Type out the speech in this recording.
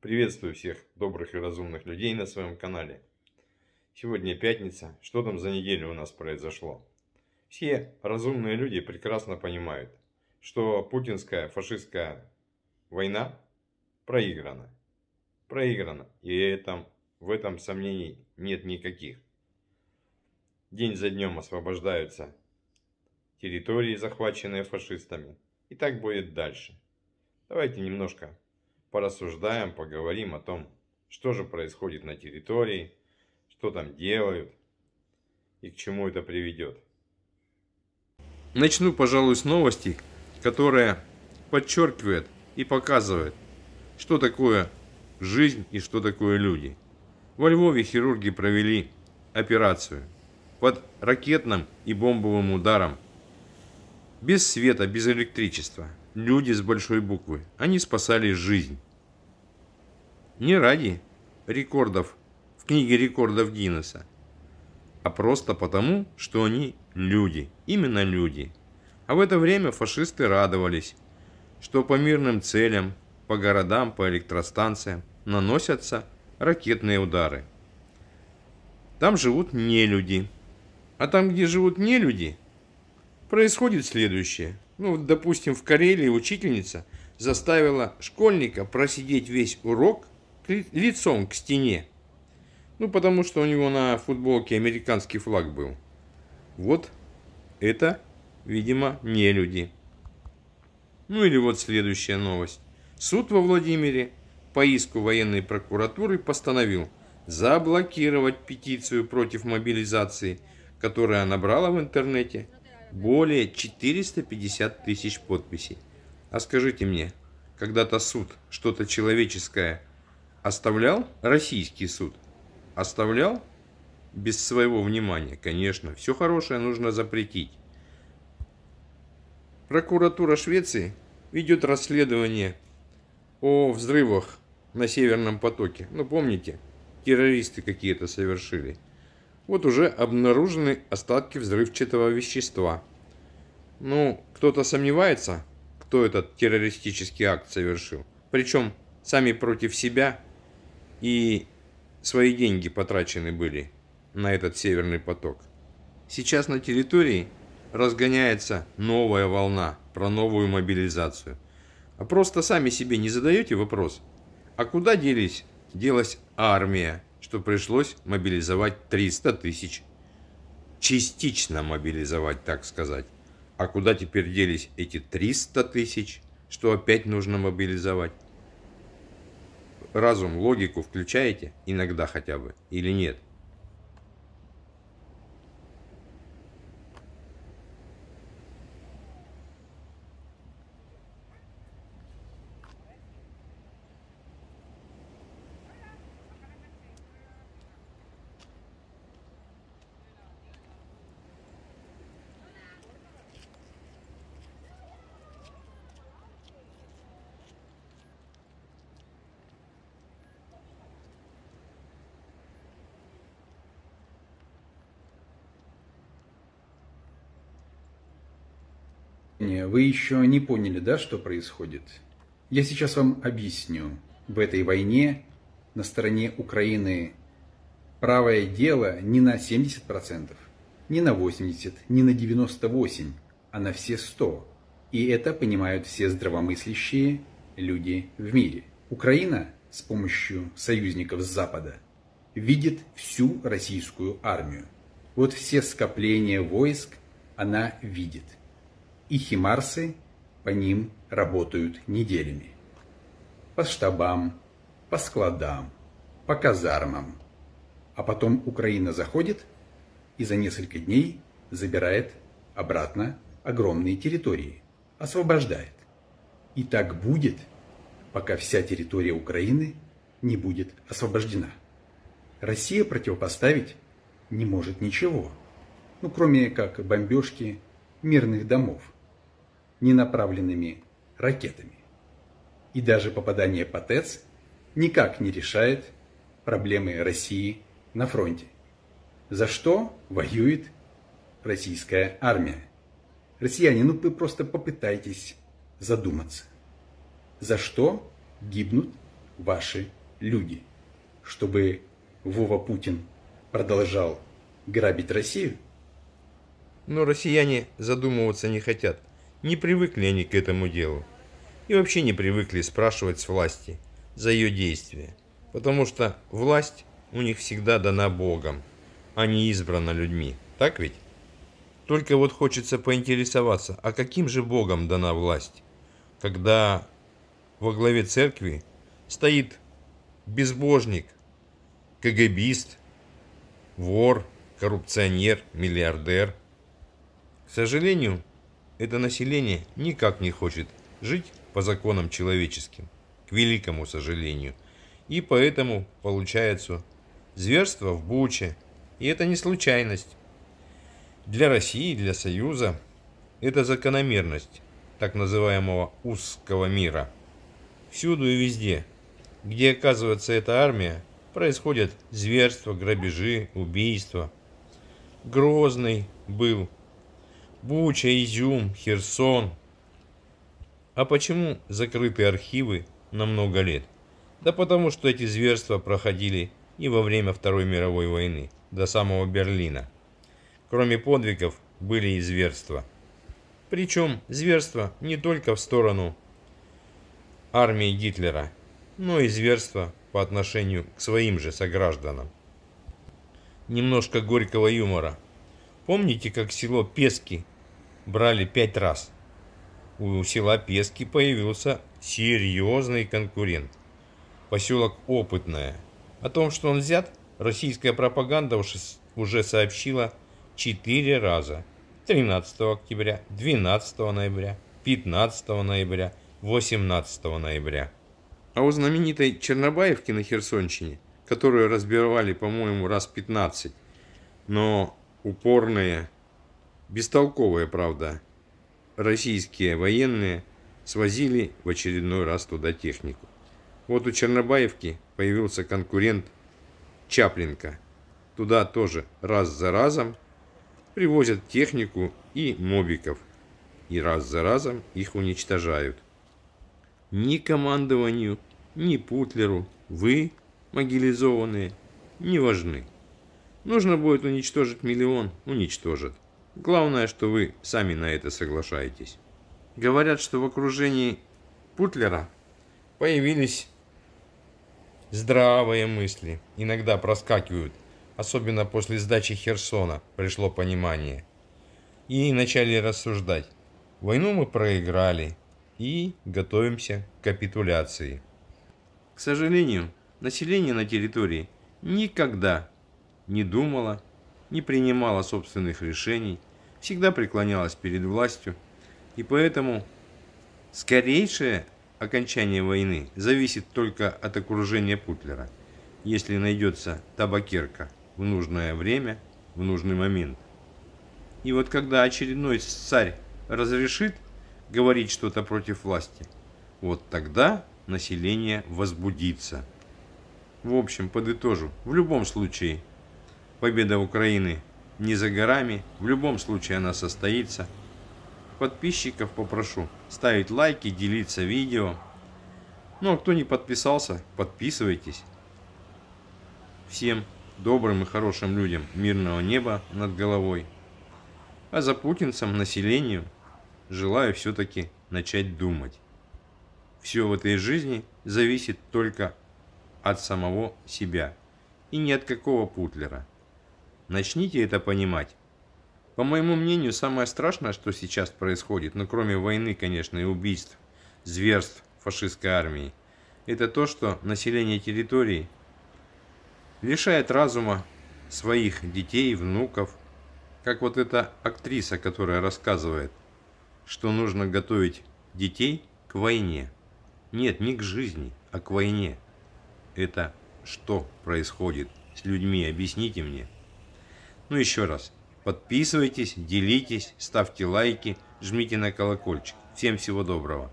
Приветствую всех добрых и разумных людей на своем канале. Сегодня пятница. Что там за неделю у нас произошло? Все разумные люди прекрасно понимают, что путинская фашистская война проиграна. Проиграна. И этом, в этом сомнений нет никаких. День за днем освобождаются территории, захваченные фашистами. И так будет дальше. Давайте немножко порассуждаем, поговорим о том, что же происходит на территории, что там делают и к чему это приведет. Начну, пожалуй, с новости, которая подчеркивает и показывает, что такое жизнь и что такое люди. Во Львове хирурги провели операцию под ракетным и бомбовым ударом. Без света, без электричества. Люди с большой буквы. Они спасали жизнь. Не ради рекордов в книге рекордов Гиннесса, а просто потому, что они люди, именно люди. А в это время фашисты радовались, что по мирным целям, по городам, по электростанциям наносятся ракетные удары. Там живут не люди. А там, где живут не люди, происходит следующее. Ну, допустим, в Карелии учительница заставила школьника просидеть весь урок лицом к стене. Ну, потому что у него на футболке американский флаг был. Вот это, видимо, не люди. Ну или вот следующая новость. Суд во Владимире по иску военной прокуратуры постановил заблокировать петицию против мобилизации, которая набрала в интернете более 450 тысяч подписей. А скажите мне, когда-то суд что-то человеческое – Оставлял российский суд? Оставлял? Без своего внимания, конечно. Все хорошее нужно запретить. Прокуратура Швеции ведет расследование о взрывах на Северном потоке. Ну, помните, террористы какие-то совершили. Вот уже обнаружены остатки взрывчатого вещества. Ну, кто-то сомневается, кто этот террористический акт совершил. Причем сами против себя и свои деньги потрачены были на этот северный поток. Сейчас на территории разгоняется новая волна про новую мобилизацию. А просто сами себе не задаете вопрос, а куда делись, делась армия, что пришлось мобилизовать 300 тысяч? Частично мобилизовать, так сказать. А куда теперь делись эти 300 тысяч, что опять нужно мобилизовать? разум, логику включаете иногда хотя бы или нет? Вы еще не поняли, да, что происходит? Я сейчас вам объясню. В этой войне на стороне Украины правое дело не на 70%, не на 80%, не на 98%, а на все 100%. И это понимают все здравомыслящие люди в мире. Украина с помощью союзников с Запада видит всю российскую армию. Вот все скопления войск она видит – и химарсы по ним работают неделями. По штабам, по складам, по казармам. А потом Украина заходит и за несколько дней забирает обратно огромные территории, освобождает. И так будет, пока вся территория Украины не будет освобождена. Россия противопоставить не может ничего, ну кроме как бомбежки мирных домов – ненаправленными ракетами. И даже попадание по ТЭЦ никак не решает проблемы России на фронте, за что воюет российская армия. Россияне, ну вы просто попытайтесь задуматься, за что гибнут ваши люди, чтобы Вова Путин продолжал грабить Россию? Но ну, россияне задумываться не хотят – не привыкли они к этому делу. И вообще не привыкли спрашивать с власти за ее действия. Потому что власть у них всегда дана Богом, а не избрана людьми. Так ведь? Только вот хочется поинтересоваться, а каким же Богом дана власть, когда во главе церкви стоит безбожник, КГБист, вор, коррупционер, миллиардер. К сожалению, это население никак не хочет жить по законам человеческим, к великому сожалению. И поэтому получается зверство в Буче. И это не случайность. Для России, для Союза это закономерность так называемого узкого мира. Всюду и везде, где оказывается эта армия, происходят зверства, грабежи, убийства. Грозный был Буча, Изюм, Херсон. А почему закрыты архивы на много лет? Да потому что эти зверства проходили и во время Второй мировой войны, до самого Берлина. Кроме подвигов были и зверства. Причем зверства не только в сторону армии Гитлера, но и зверства по отношению к своим же согражданам. Немножко горького юмора. Помните, как село Пески брали пять раз. У села Пески появился серьезный конкурент. Поселок Опытное. О том, что он взят, российская пропаганда уже сообщила четыре раза. 13 октября, 12 ноября, 15 ноября, 18 ноября. А у знаменитой Чернобаевки на Херсонщине, которую разбирали, по-моему, раз 15, но упорные Бестолковая правда, российские военные свозили в очередной раз туда технику. Вот у Чернобаевки появился конкурент Чаплинка. Туда тоже раз за разом привозят технику и мобиков. И раз за разом их уничтожают. Ни командованию, ни Путлеру вы, могилизованные, не важны. Нужно будет уничтожить миллион – уничтожат. Главное, что вы сами на это соглашаетесь. Говорят, что в окружении Путлера появились здравые мысли. Иногда проскакивают, особенно после сдачи Херсона, пришло понимание. И начали рассуждать. Войну мы проиграли и готовимся к капитуляции. К сожалению, население на территории никогда не думало, не принимало собственных решений, всегда преклонялась перед властью, и поэтому скорейшее окончание войны зависит только от окружения Путлера, если найдется табакерка в нужное время, в нужный момент. И вот когда очередной царь разрешит говорить что-то против власти, вот тогда население возбудится. В общем, подытожу, в любом случае победа Украины – не за горами, в любом случае она состоится. Подписчиков попрошу ставить лайки, делиться видео. Ну а кто не подписался, подписывайтесь. Всем добрым и хорошим людям мирного неба над головой. А за Путинцам населению, желаю все-таки начать думать. Все в этой жизни зависит только от самого себя и ни от какого путлера. Начните это понимать. По моему мнению, самое страшное, что сейчас происходит, ну кроме войны, конечно, и убийств, зверств фашистской армии, это то, что население территории лишает разума своих детей, внуков. Как вот эта актриса, которая рассказывает, что нужно готовить детей к войне. Нет, не к жизни, а к войне. Это что происходит с людьми, объясните мне. Ну еще раз, подписывайтесь, делитесь, ставьте лайки, жмите на колокольчик. Всем всего доброго.